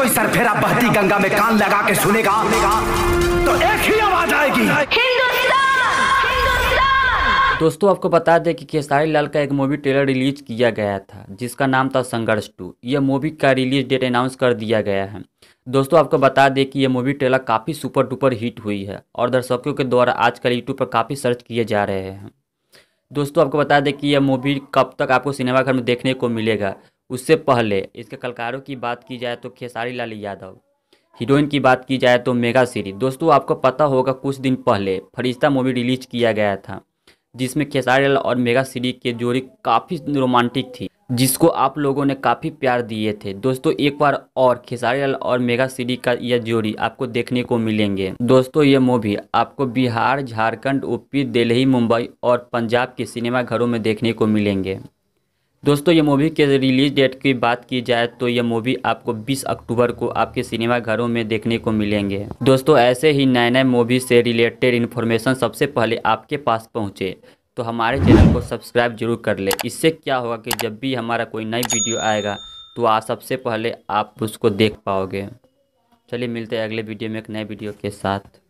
कोई सरफेरा बहती गंगा में कान लगा के सुनेगा तो एक ही आवाज आएगी दोस्तों आपको बता दें कि खेसारी लाल का एक मूवी ट्रेलर रिलीज किया गया था जिसका नाम था संघर्ष टू यह मूवी का रिलीज डेट अनाउंस कर दिया गया है दोस्तों आपको बता दें कि यह मूवी ट्रेलर काफ़ी सुपर डुपर हिट हुई है और दर्शकों के द्वारा आजकल यूट्यूब पर काफ़ी सर्च किए जा रहे हैं दोस्तों आपको बता दें कि यह मूवी कब तक आपको सिनेमाघर में देखने को मिलेगा उससे पहले इसके कलाकारों की बात की जाए तो खेसारी लाल यादव हीरोइन की बात की जाए तो मेगा सीरीज दोस्तों आपको पता होगा कुछ दिन पहले फरिश्ता मूवी रिलीज किया गया था जिसमें खेसारी लाल और मेगा सीरीज के जोड़ी काफ़ी रोमांटिक थी जिसको आप लोगों ने काफ़ी प्यार दिए थे दोस्तों एक बार और खेसारी लाल और मेगा सीरी का यह जोड़ी आपको देखने को मिलेंगे दोस्तों ये मूवी आपको बिहार झारखंड यूपी दिल्ली मुंबई और पंजाब के सिनेमाघरों में देखने को मिलेंगे दोस्तों ये मूवी के रिलीज डेट की बात की जाए तो ये मूवी आपको 20 अक्टूबर को आपके सिनेमा घरों में देखने को मिलेंगे दोस्तों ऐसे ही नए नए मूवी से रिलेटेड इन्फॉर्मेशन सबसे पहले आपके पास पहुँचे तो हमारे चैनल को सब्सक्राइब जरूर कर ले इससे क्या होगा कि जब भी हमारा कोई नई वीडियो आएगा तो आज सबसे पहले आप उसको देख पाओगे चलिए मिलते हैं अगले वीडियो में एक नए वीडियो के साथ